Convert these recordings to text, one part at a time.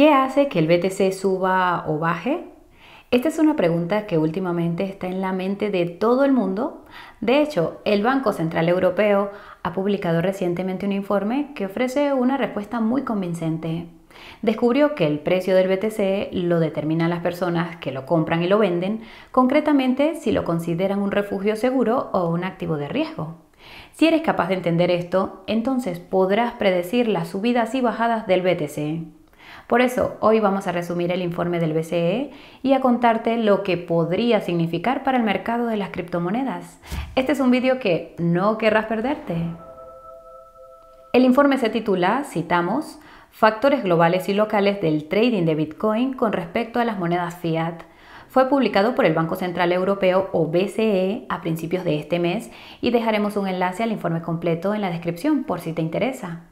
¿Qué hace que el BTC suba o baje? Esta es una pregunta que últimamente está en la mente de todo el mundo. De hecho, el Banco Central Europeo ha publicado recientemente un informe que ofrece una respuesta muy convincente. Descubrió que el precio del BTC lo determinan las personas que lo compran y lo venden, concretamente si lo consideran un refugio seguro o un activo de riesgo. Si eres capaz de entender esto, entonces podrás predecir las subidas y bajadas del BTC. Por eso, hoy vamos a resumir el informe del BCE y a contarte lo que podría significar para el mercado de las criptomonedas. Este es un vídeo que no querrás perderte. El informe se titula, citamos, Factores globales y locales del trading de Bitcoin con respecto a las monedas fiat fue publicado por el Banco Central Europeo o BCE a principios de este mes y dejaremos un enlace al informe completo en la descripción por si te interesa.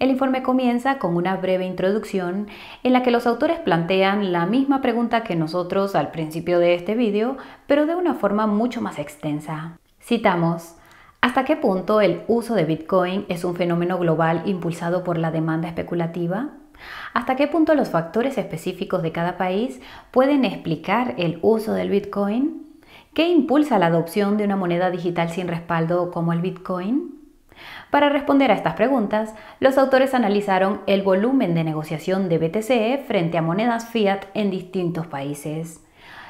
El informe comienza con una breve introducción en la que los autores plantean la misma pregunta que nosotros al principio de este vídeo, pero de una forma mucho más extensa. Citamos, ¿hasta qué punto el uso de Bitcoin es un fenómeno global impulsado por la demanda especulativa? ¿Hasta qué punto los factores específicos de cada país pueden explicar el uso del Bitcoin? ¿Qué impulsa la adopción de una moneda digital sin respaldo como el Bitcoin? Para responder a estas preguntas, los autores analizaron el volumen de negociación de BTC frente a monedas fiat en distintos países.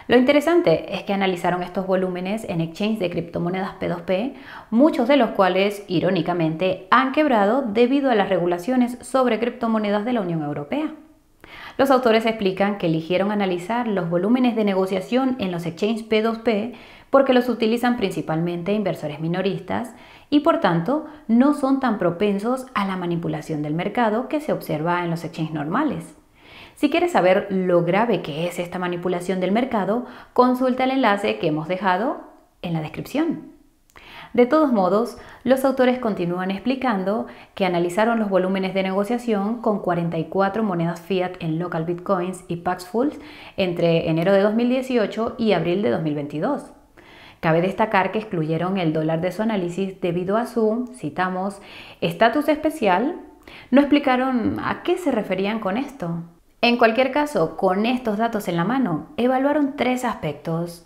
Lo interesante es que analizaron estos volúmenes en exchanges de criptomonedas P2P, muchos de los cuales, irónicamente, han quebrado debido a las regulaciones sobre criptomonedas de la Unión Europea. Los autores explican que eligieron analizar los volúmenes de negociación en los exchanges P2P porque los utilizan principalmente inversores minoristas y por tanto no son tan propensos a la manipulación del mercado que se observa en los exchanges normales. Si quieres saber lo grave que es esta manipulación del mercado, consulta el enlace que hemos dejado en la descripción. De todos modos, los autores continúan explicando que analizaron los volúmenes de negociación con 44 monedas fiat en local bitcoins y Paxfuls entre enero de 2018 y abril de 2022 Cabe destacar que excluyeron el dólar de su análisis debido a su, citamos, estatus especial. No explicaron a qué se referían con esto. En cualquier caso, con estos datos en la mano, evaluaron tres aspectos.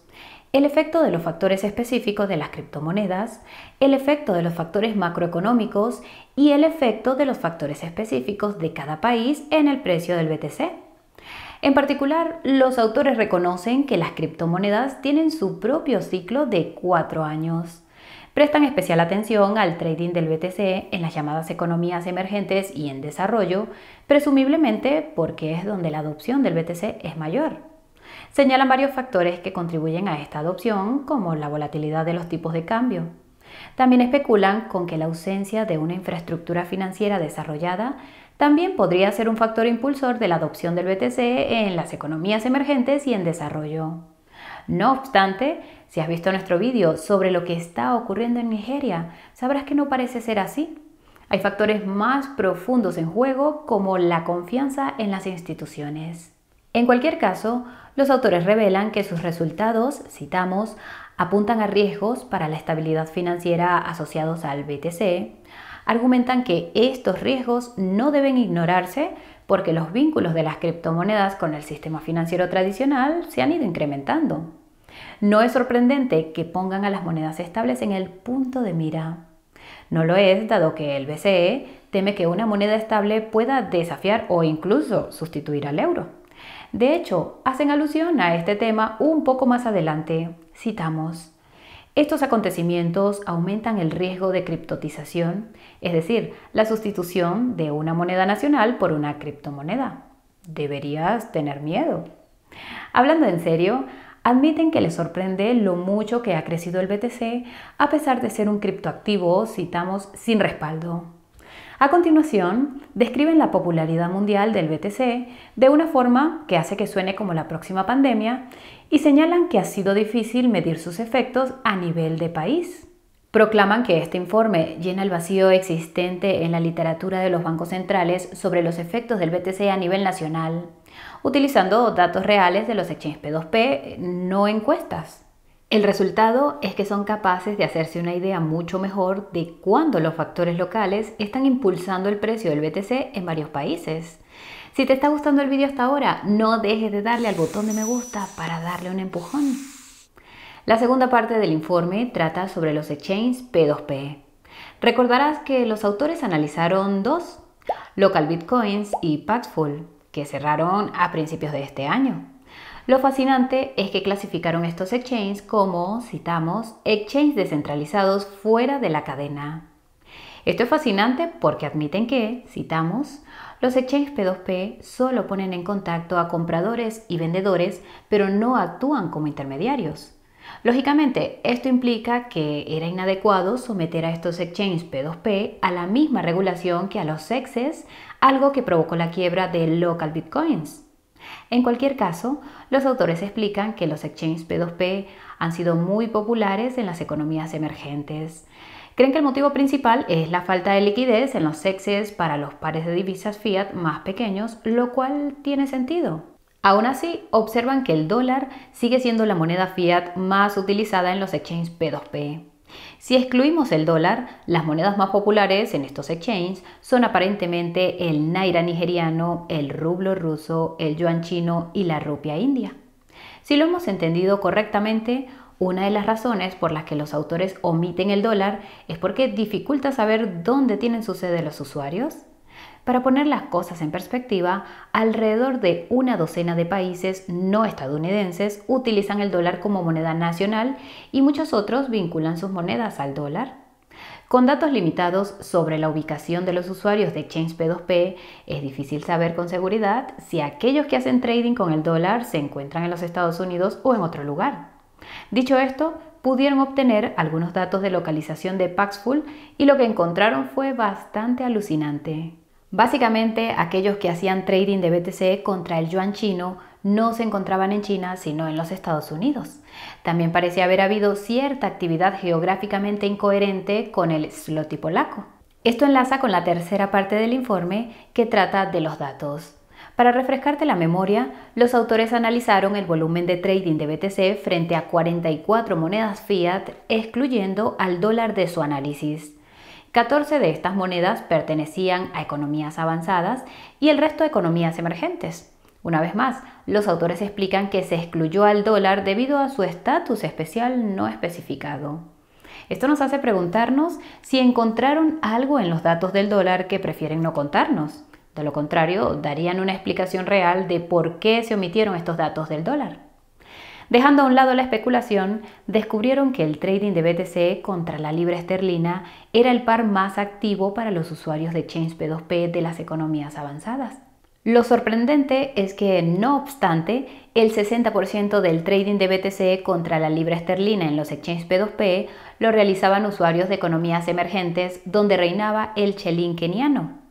El efecto de los factores específicos de las criptomonedas, el efecto de los factores macroeconómicos y el efecto de los factores específicos de cada país en el precio del BTC. En particular, los autores reconocen que las criptomonedas tienen su propio ciclo de cuatro años. Prestan especial atención al trading del BTC en las llamadas economías emergentes y en desarrollo, presumiblemente porque es donde la adopción del BTC es mayor. Señalan varios factores que contribuyen a esta adopción, como la volatilidad de los tipos de cambio. También especulan con que la ausencia de una infraestructura financiera desarrollada también podría ser un factor impulsor de la adopción del BTC en las economías emergentes y en desarrollo. No obstante, si has visto nuestro vídeo sobre lo que está ocurriendo en Nigeria, sabrás que no parece ser así. Hay factores más profundos en juego como la confianza en las instituciones. En cualquier caso, los autores revelan que sus resultados, citamos, apuntan a riesgos para la estabilidad financiera asociados al BTC, argumentan que estos riesgos no deben ignorarse porque los vínculos de las criptomonedas con el sistema financiero tradicional se han ido incrementando. No es sorprendente que pongan a las monedas estables en el punto de mira. No lo es, dado que el BCE teme que una moneda estable pueda desafiar o incluso sustituir al euro. De hecho, hacen alusión a este tema un poco más adelante. Citamos, estos acontecimientos aumentan el riesgo de criptotización, es decir, la sustitución de una moneda nacional por una criptomoneda. Deberías tener miedo. Hablando en serio, admiten que les sorprende lo mucho que ha crecido el BTC a pesar de ser un criptoactivo, citamos, sin respaldo. A continuación, describen la popularidad mundial del BTC de una forma que hace que suene como la próxima pandemia y señalan que ha sido difícil medir sus efectos a nivel de país. Proclaman que este informe llena el vacío existente en la literatura de los bancos centrales sobre los efectos del BTC a nivel nacional, utilizando datos reales de los exchanges P2P, no encuestas. El resultado es que son capaces de hacerse una idea mucho mejor de cuándo los factores locales están impulsando el precio del BTC en varios países si te está gustando el vídeo hasta ahora, no dejes de darle al botón de me gusta para darle un empujón. La segunda parte del informe trata sobre los exchanges P2P. Recordarás que los autores analizaron dos, Local Bitcoins y Paxful, que cerraron a principios de este año. Lo fascinante es que clasificaron estos exchanges como, citamos, exchanges descentralizados fuera de la cadena. Esto es fascinante porque admiten que, citamos, los exchanges P2P solo ponen en contacto a compradores y vendedores, pero no actúan como intermediarios. Lógicamente, esto implica que era inadecuado someter a estos exchanges P2P a la misma regulación que a los sexes, algo que provocó la quiebra de local bitcoins. En cualquier caso, los autores explican que los exchanges P2P han sido muy populares en las economías emergentes. Creen que el motivo principal es la falta de liquidez en los sexes para los pares de divisas fiat más pequeños, lo cual tiene sentido. Aún así, observan que el dólar sigue siendo la moneda fiat más utilizada en los exchanges P2P. Si excluimos el dólar, las monedas más populares en estos exchanges son aparentemente el naira nigeriano, el rublo ruso, el yuan chino y la rupia india. Si lo hemos entendido correctamente, una de las razones por las que los autores omiten el dólar es porque dificulta saber dónde tienen su sede los usuarios. Para poner las cosas en perspectiva, alrededor de una docena de países no estadounidenses utilizan el dólar como moneda nacional y muchos otros vinculan sus monedas al dólar. Con datos limitados sobre la ubicación de los usuarios de Change P2P, es difícil saber con seguridad si aquellos que hacen trading con el dólar se encuentran en los Estados Unidos o en otro lugar. Dicho esto, pudieron obtener algunos datos de localización de Paxful y lo que encontraron fue bastante alucinante. Básicamente, aquellos que hacían trading de BTC contra el yuan chino no se encontraban en China, sino en los Estados Unidos. También parecía haber habido cierta actividad geográficamente incoherente con el zloty polaco. Esto enlaza con la tercera parte del informe que trata de los datos. Para refrescarte la memoria, los autores analizaron el volumen de trading de BTC frente a 44 monedas fiat, excluyendo al dólar de su análisis. 14 de estas monedas pertenecían a economías avanzadas y el resto a economías emergentes. Una vez más, los autores explican que se excluyó al dólar debido a su estatus especial no especificado. Esto nos hace preguntarnos si encontraron algo en los datos del dólar que prefieren no contarnos. De lo contrario, darían una explicación real de por qué se omitieron estos datos del dólar. Dejando a un lado la especulación, descubrieron que el trading de BTC contra la libra esterlina era el par más activo para los usuarios de Change P2P de las economías avanzadas. Lo sorprendente es que, no obstante, el 60% del trading de BTC contra la libra esterlina en los exchanges P2P lo realizaban usuarios de economías emergentes donde reinaba el chelín keniano,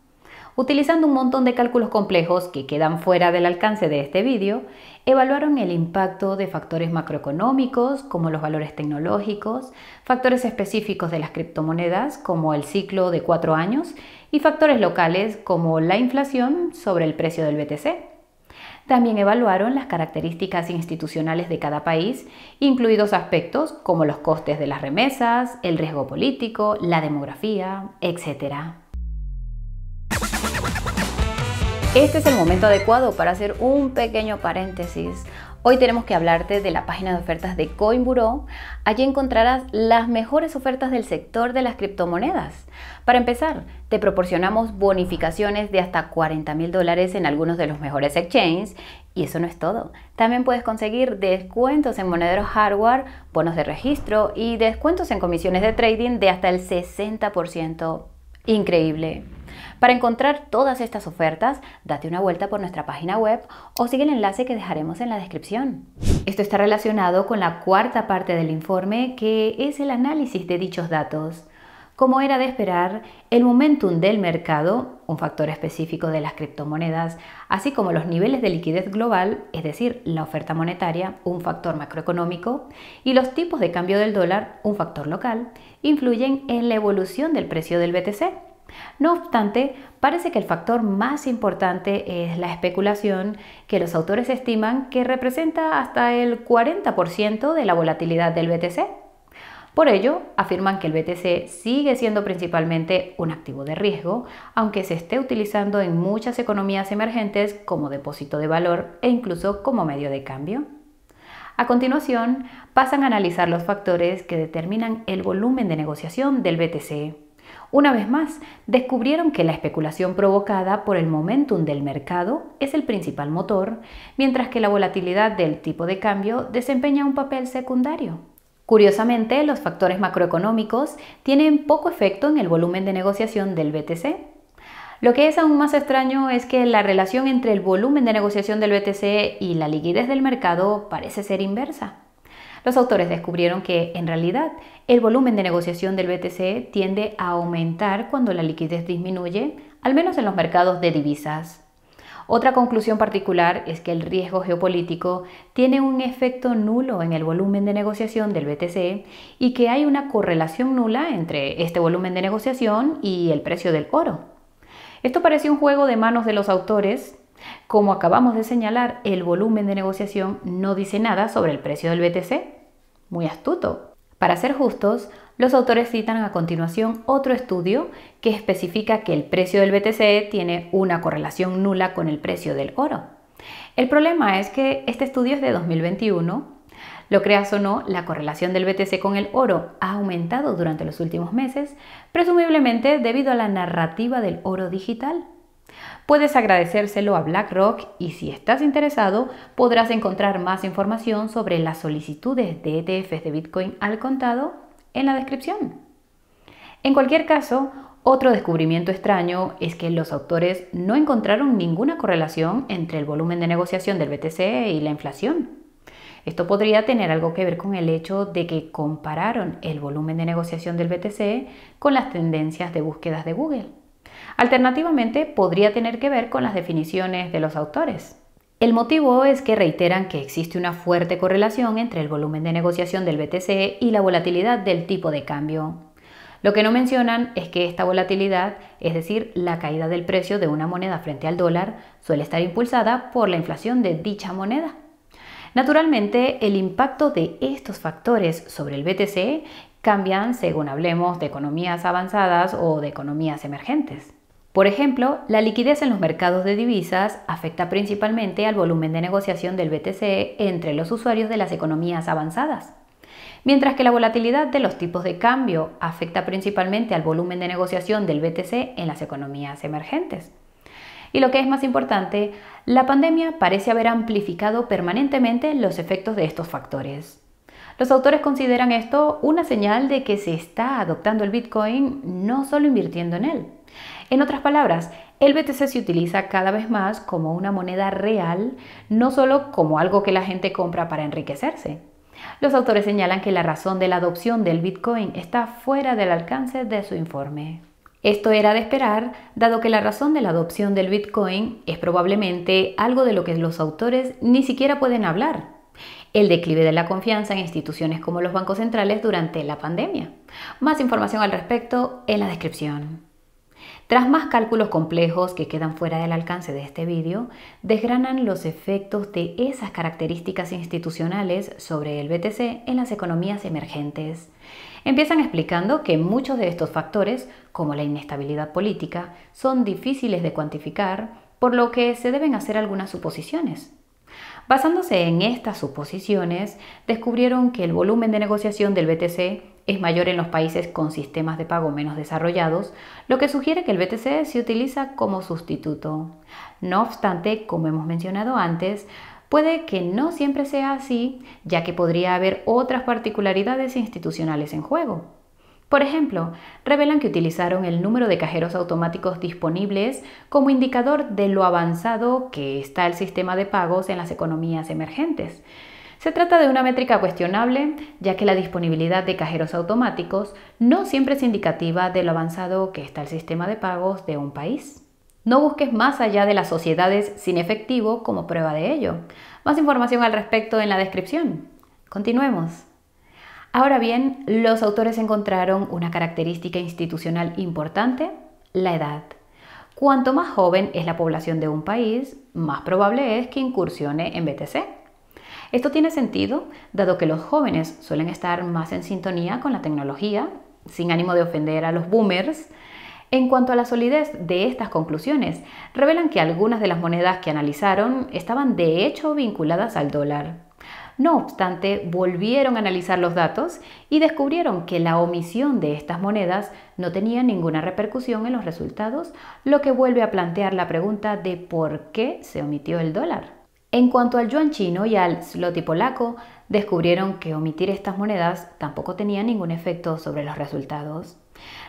utilizando un montón de cálculos complejos que quedan fuera del alcance de este vídeo, evaluaron el impacto de factores macroeconómicos como los valores tecnológicos, factores específicos de las criptomonedas como el ciclo de cuatro años y factores locales como la inflación sobre el precio del BTC. También evaluaron las características institucionales de cada país, incluidos aspectos como los costes de las remesas, el riesgo político, la demografía, etc. Este es el momento adecuado para hacer un pequeño paréntesis. Hoy tenemos que hablarte de la página de ofertas de CoinBureau. Allí encontrarás las mejores ofertas del sector de las criptomonedas. Para empezar, te proporcionamos bonificaciones de hasta 40 mil dólares en algunos de los mejores exchanges. Y eso no es todo. También puedes conseguir descuentos en monederos hardware, bonos de registro y descuentos en comisiones de trading de hasta el 60%. Increíble. Para encontrar todas estas ofertas, date una vuelta por nuestra página web o sigue el enlace que dejaremos en la descripción. Esto está relacionado con la cuarta parte del informe, que es el análisis de dichos datos. Como era de esperar, el momentum del mercado, un factor específico de las criptomonedas, así como los niveles de liquidez global, es decir, la oferta monetaria, un factor macroeconómico, y los tipos de cambio del dólar, un factor local, influyen en la evolución del precio del BTC, no obstante, parece que el factor más importante es la especulación, que los autores estiman que representa hasta el 40% de la volatilidad del BTC. Por ello, afirman que el BTC sigue siendo principalmente un activo de riesgo, aunque se esté utilizando en muchas economías emergentes como depósito de valor e incluso como medio de cambio. A continuación, pasan a analizar los factores que determinan el volumen de negociación del BTC. Una vez más, descubrieron que la especulación provocada por el momentum del mercado es el principal motor, mientras que la volatilidad del tipo de cambio desempeña un papel secundario. Curiosamente, los factores macroeconómicos tienen poco efecto en el volumen de negociación del BTC. Lo que es aún más extraño es que la relación entre el volumen de negociación del BTC y la liquidez del mercado parece ser inversa. Los autores descubrieron que, en realidad, el volumen de negociación del BTC tiende a aumentar cuando la liquidez disminuye, al menos en los mercados de divisas. Otra conclusión particular es que el riesgo geopolítico tiene un efecto nulo en el volumen de negociación del BTC y que hay una correlación nula entre este volumen de negociación y el precio del oro. Esto parece un juego de manos de los autores, como acabamos de señalar, el volumen de negociación no dice nada sobre el precio del BTC. Muy astuto. Para ser justos, los autores citan a continuación otro estudio que especifica que el precio del BTC tiene una correlación nula con el precio del oro. El problema es que este estudio es de 2021. Lo creas o no, la correlación del BTC con el oro ha aumentado durante los últimos meses, presumiblemente debido a la narrativa del oro digital. Puedes agradecérselo a BlackRock y si estás interesado podrás encontrar más información sobre las solicitudes de ETFs de Bitcoin al contado en la descripción. En cualquier caso, otro descubrimiento extraño es que los autores no encontraron ninguna correlación entre el volumen de negociación del BTC y la inflación. Esto podría tener algo que ver con el hecho de que compararon el volumen de negociación del BTC con las tendencias de búsquedas de Google. Alternativamente, podría tener que ver con las definiciones de los autores. El motivo es que reiteran que existe una fuerte correlación entre el volumen de negociación del BTC y la volatilidad del tipo de cambio. Lo que no mencionan es que esta volatilidad, es decir, la caída del precio de una moneda frente al dólar, suele estar impulsada por la inflación de dicha moneda. Naturalmente, el impacto de estos factores sobre el BTC cambian según hablemos de economías avanzadas o de economías emergentes. Por ejemplo, la liquidez en los mercados de divisas afecta principalmente al volumen de negociación del BTC entre los usuarios de las economías avanzadas, mientras que la volatilidad de los tipos de cambio afecta principalmente al volumen de negociación del BTC en las economías emergentes. Y lo que es más importante, la pandemia parece haber amplificado permanentemente los efectos de estos factores. Los autores consideran esto una señal de que se está adoptando el Bitcoin no solo invirtiendo en él, en otras palabras, el BTC se utiliza cada vez más como una moneda real, no solo como algo que la gente compra para enriquecerse. Los autores señalan que la razón de la adopción del Bitcoin está fuera del alcance de su informe. Esto era de esperar, dado que la razón de la adopción del Bitcoin es probablemente algo de lo que los autores ni siquiera pueden hablar, el declive de la confianza en instituciones como los bancos centrales durante la pandemia. Más información al respecto en la descripción. Tras más cálculos complejos que quedan fuera del alcance de este vídeo, desgranan los efectos de esas características institucionales sobre el BTC en las economías emergentes. Empiezan explicando que muchos de estos factores, como la inestabilidad política, son difíciles de cuantificar, por lo que se deben hacer algunas suposiciones. Basándose en estas suposiciones, descubrieron que el volumen de negociación del BTC es mayor en los países con sistemas de pago menos desarrollados, lo que sugiere que el BTC se utiliza como sustituto. No obstante, como hemos mencionado antes, puede que no siempre sea así, ya que podría haber otras particularidades institucionales en juego. Por ejemplo, revelan que utilizaron el número de cajeros automáticos disponibles como indicador de lo avanzado que está el sistema de pagos en las economías emergentes. Se trata de una métrica cuestionable, ya que la disponibilidad de cajeros automáticos no siempre es indicativa de lo avanzado que está el sistema de pagos de un país. No busques más allá de las sociedades sin efectivo como prueba de ello. Más información al respecto en la descripción. Continuemos. Ahora bien, los autores encontraron una característica institucional importante, la edad. Cuanto más joven es la población de un país, más probable es que incursione en BTC. Esto tiene sentido, dado que los jóvenes suelen estar más en sintonía con la tecnología, sin ánimo de ofender a los boomers. En cuanto a la solidez de estas conclusiones, revelan que algunas de las monedas que analizaron estaban de hecho vinculadas al dólar. No obstante, volvieron a analizar los datos y descubrieron que la omisión de estas monedas no tenía ninguna repercusión en los resultados, lo que vuelve a plantear la pregunta de por qué se omitió el dólar. En cuanto al yuan chino y al zloty polaco, descubrieron que omitir estas monedas tampoco tenía ningún efecto sobre los resultados.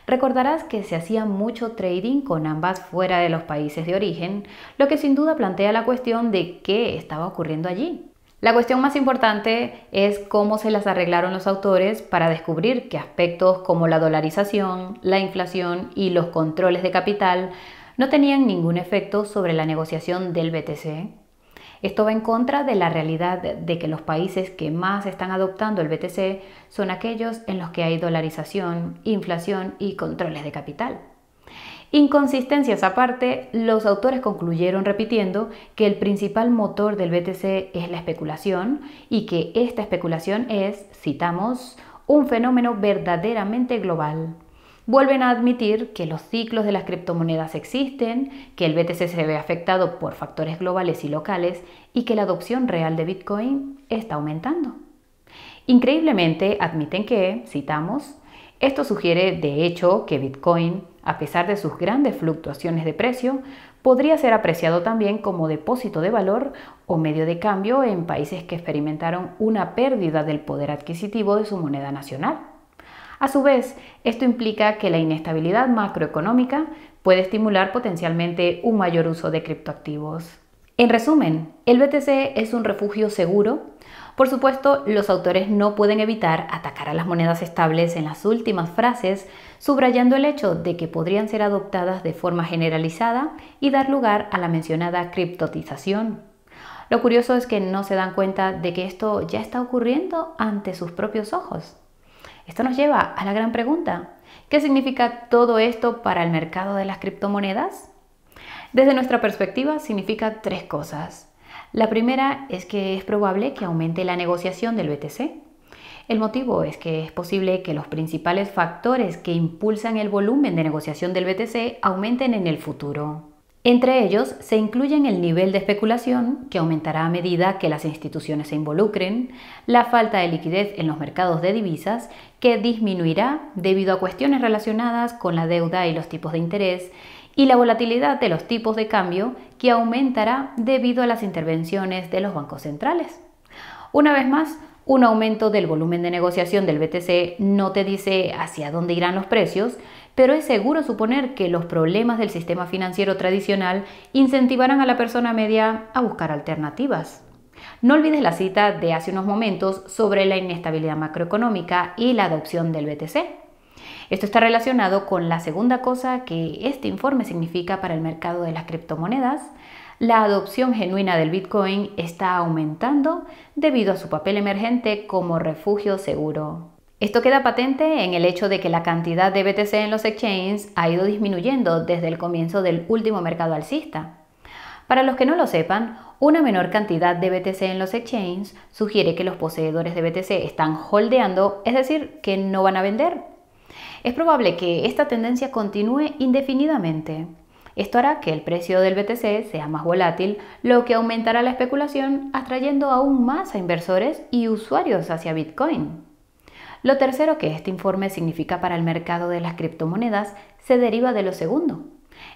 Recordarás que se hacía mucho trading con ambas fuera de los países de origen, lo que sin duda plantea la cuestión de qué estaba ocurriendo allí. La cuestión más importante es cómo se las arreglaron los autores para descubrir que aspectos como la dolarización, la inflación y los controles de capital no tenían ningún efecto sobre la negociación del BTC. Esto va en contra de la realidad de que los países que más están adoptando el BTC son aquellos en los que hay dolarización, inflación y controles de capital. Inconsistencias aparte, los autores concluyeron repitiendo que el principal motor del BTC es la especulación y que esta especulación es, citamos, un fenómeno verdaderamente global vuelven a admitir que los ciclos de las criptomonedas existen, que el BTC se ve afectado por factores globales y locales y que la adopción real de Bitcoin está aumentando. Increíblemente, admiten que, citamos, esto sugiere de hecho que Bitcoin, a pesar de sus grandes fluctuaciones de precio, podría ser apreciado también como depósito de valor o medio de cambio en países que experimentaron una pérdida del poder adquisitivo de su moneda nacional. A su vez, esto implica que la inestabilidad macroeconómica puede estimular potencialmente un mayor uso de criptoactivos. En resumen, el BTC es un refugio seguro. Por supuesto, los autores no pueden evitar atacar a las monedas estables en las últimas frases, subrayando el hecho de que podrían ser adoptadas de forma generalizada y dar lugar a la mencionada criptotización. Lo curioso es que no se dan cuenta de que esto ya está ocurriendo ante sus propios ojos. Esto nos lleva a la gran pregunta, ¿qué significa todo esto para el mercado de las criptomonedas? Desde nuestra perspectiva significa tres cosas. La primera es que es probable que aumente la negociación del BTC. El motivo es que es posible que los principales factores que impulsan el volumen de negociación del BTC aumenten en el futuro. Entre ellos se incluyen el nivel de especulación, que aumentará a medida que las instituciones se involucren, la falta de liquidez en los mercados de divisas, que disminuirá debido a cuestiones relacionadas con la deuda y los tipos de interés, y la volatilidad de los tipos de cambio, que aumentará debido a las intervenciones de los bancos centrales. Una vez más, un aumento del volumen de negociación del BTC no te dice hacia dónde irán los precios, pero es seguro suponer que los problemas del sistema financiero tradicional incentivarán a la persona media a buscar alternativas. No olvides la cita de hace unos momentos sobre la inestabilidad macroeconómica y la adopción del BTC. Esto está relacionado con la segunda cosa que este informe significa para el mercado de las criptomonedas. La adopción genuina del Bitcoin está aumentando debido a su papel emergente como refugio seguro esto queda patente en el hecho de que la cantidad de BTC en los exchanges ha ido disminuyendo desde el comienzo del último mercado alcista. Para los que no lo sepan, una menor cantidad de BTC en los exchanges sugiere que los poseedores de BTC están holdeando, es decir, que no van a vender. Es probable que esta tendencia continúe indefinidamente. Esto hará que el precio del BTC sea más volátil, lo que aumentará la especulación atrayendo aún más a inversores y usuarios hacia Bitcoin. Lo tercero que este informe significa para el mercado de las criptomonedas se deriva de lo segundo.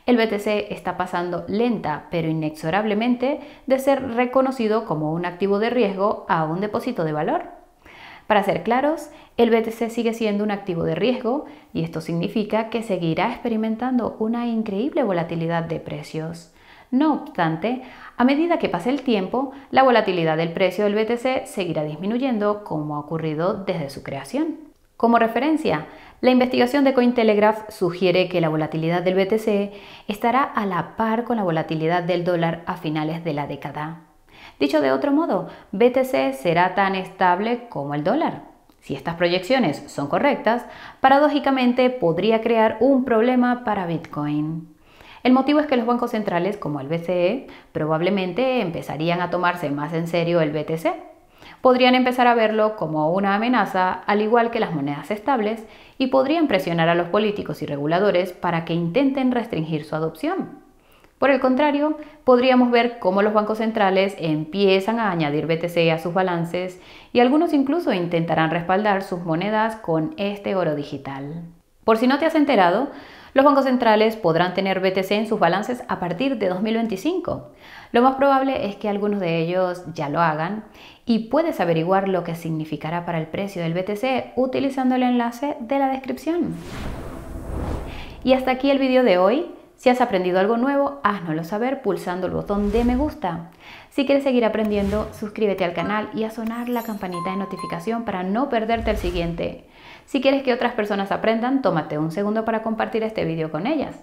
El BTC está pasando lenta pero inexorablemente de ser reconocido como un activo de riesgo a un depósito de valor. Para ser claros, el BTC sigue siendo un activo de riesgo y esto significa que seguirá experimentando una increíble volatilidad de precios. No obstante, a medida que pase el tiempo, la volatilidad del precio del BTC seguirá disminuyendo como ha ocurrido desde su creación. Como referencia, la investigación de Cointelegraph sugiere que la volatilidad del BTC estará a la par con la volatilidad del dólar a finales de la década. Dicho de otro modo, BTC será tan estable como el dólar. Si estas proyecciones son correctas, paradójicamente podría crear un problema para Bitcoin. El motivo es que los bancos centrales, como el BCE, probablemente empezarían a tomarse más en serio el BTC. Podrían empezar a verlo como una amenaza, al igual que las monedas estables, y podrían presionar a los políticos y reguladores para que intenten restringir su adopción. Por el contrario, podríamos ver cómo los bancos centrales empiezan a añadir BTC a sus balances y algunos incluso intentarán respaldar sus monedas con este oro digital. Por si no te has enterado, los bancos centrales podrán tener BTC en sus balances a partir de 2025. Lo más probable es que algunos de ellos ya lo hagan y puedes averiguar lo que significará para el precio del BTC utilizando el enlace de la descripción. Y hasta aquí el video de hoy. Si has aprendido algo nuevo, haznoslo saber pulsando el botón de me gusta. Si quieres seguir aprendiendo, suscríbete al canal y a sonar la campanita de notificación para no perderte el siguiente. Si quieres que otras personas aprendan, tómate un segundo para compartir este video con ellas.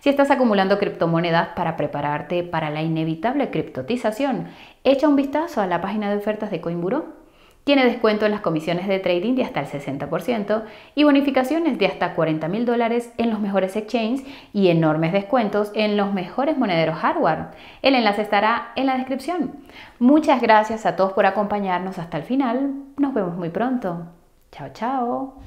Si estás acumulando criptomonedas para prepararte para la inevitable criptotización, echa un vistazo a la página de ofertas de Coinburo. tiene descuento en las comisiones de trading de hasta el 60% y bonificaciones de hasta 40 mil dólares en los mejores exchanges y enormes descuentos en los mejores monederos hardware. El enlace estará en la descripción. Muchas gracias a todos por acompañarnos hasta el final. Nos vemos muy pronto. Chao, chao.